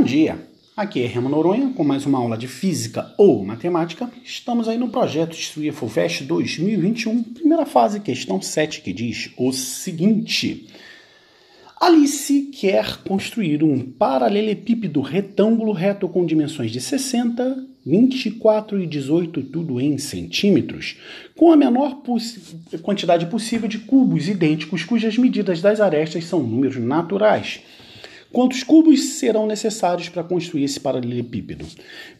Bom dia! Aqui é Remo Noronha com mais uma aula de Física ou Matemática. Estamos aí no projeto Estudia FUVEST 2021, primeira fase, questão 7, que diz o seguinte. Alice quer construir um paralelepípedo retângulo reto com dimensões de 60, 24 e 18, tudo em centímetros, com a menor quantidade possível de cubos idênticos cujas medidas das arestas são números naturais. Quantos cubos serão necessários para construir esse paralelepípedo?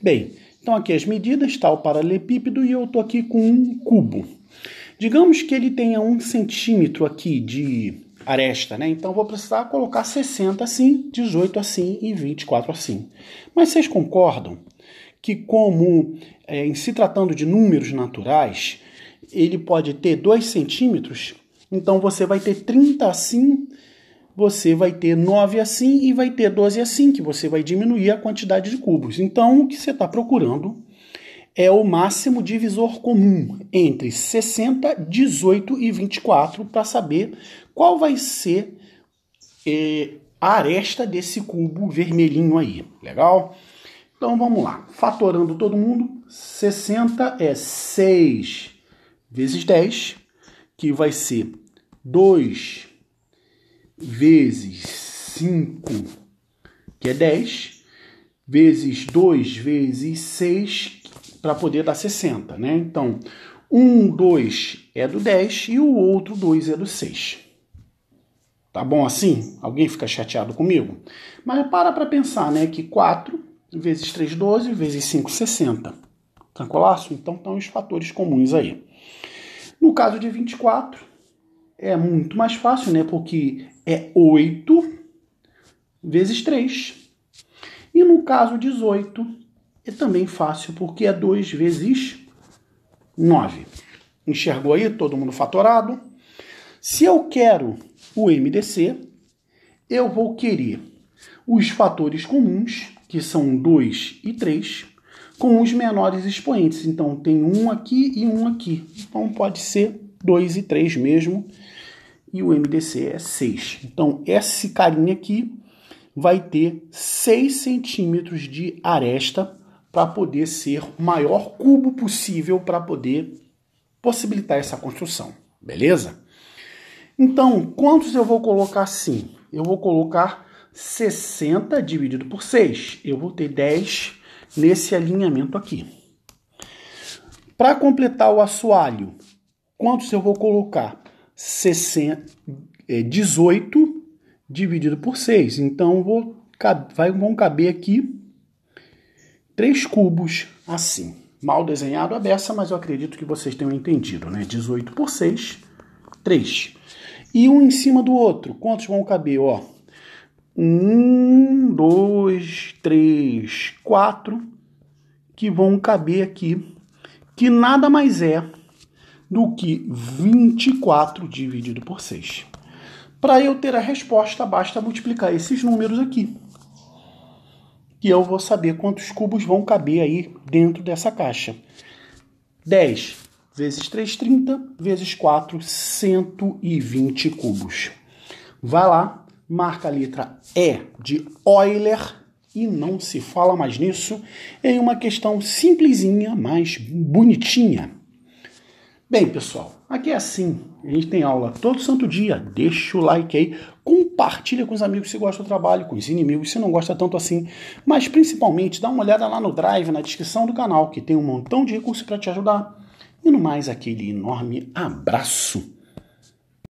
Bem, então aqui as medidas, está o paralelepípedo e eu estou aqui com um cubo. Digamos que ele tenha um centímetro aqui de aresta, né? Então vou precisar colocar 60 assim, 18 assim e 24 assim. Mas vocês concordam que, como é, em se tratando de números naturais, ele pode ter 2 centímetros, então você vai ter 30 assim você vai ter 9 assim e vai ter 12 assim, que você vai diminuir a quantidade de cubos. Então, o que você está procurando é o máximo divisor comum entre 60, 18 e 24 para saber qual vai ser eh, a aresta desse cubo vermelhinho aí. Legal? Então vamos lá. Fatorando todo mundo, 60 é 6 vezes 10, que vai ser 2 vezes 5, que é 10, vezes 2, vezes 6, para poder dar 60, né? Então, um 2 é do 10 e o outro 2 é do 6. Tá bom assim? Alguém fica chateado comigo? Mas para para pensar, né, que 4 vezes 3, 12, vezes 5, 60. Tranquilaço? Então estão os fatores comuns aí. No caso de 24, é muito mais fácil, né? Porque é 8 vezes 3. E no caso 18, é também fácil, porque é 2 vezes 9. Enxergou aí todo mundo fatorado? Se eu quero o MDC, eu vou querer os fatores comuns, que são 2 e 3, com os menores expoentes. Então, tem um aqui e um aqui. Então, pode ser 2 e 3 mesmo e o MDC é 6. Então, esse carinha aqui vai ter 6 centímetros de aresta para poder ser o maior cubo possível para poder possibilitar essa construção, beleza? Então, quantos eu vou colocar assim? Eu vou colocar 60 dividido por 6. Eu vou ter 10 nesse alinhamento aqui. Para completar o assoalho, quantos eu vou colocar? 60, é, 18 dividido por 6. Então, vou, vai, vão caber aqui três cubos assim. Mal desenhado a beça, mas eu acredito que vocês tenham entendido, né? 18 por 6, 3. E um em cima do outro. Quantos vão caber? Ó, 1, 2, 3, 4, que vão caber aqui, que nada mais é do que 24 dividido por 6. Para eu ter a resposta, basta multiplicar esses números aqui. E eu vou saber quantos cubos vão caber aí dentro dessa caixa. 10 vezes 3, 30, vezes 4, 120 cubos. Vai lá, marca a letra E de Euler e não se fala mais nisso, em uma questão simplesinha, mas bonitinha. Bem, pessoal, aqui é assim. A gente tem aula todo santo dia. Deixa o like aí, compartilha com os amigos se gosta do trabalho, com os inimigos se não gosta tanto assim, mas principalmente dá uma olhada lá no Drive, na descrição do canal, que tem um montão de recursos para te ajudar. E no mais, aquele enorme abraço.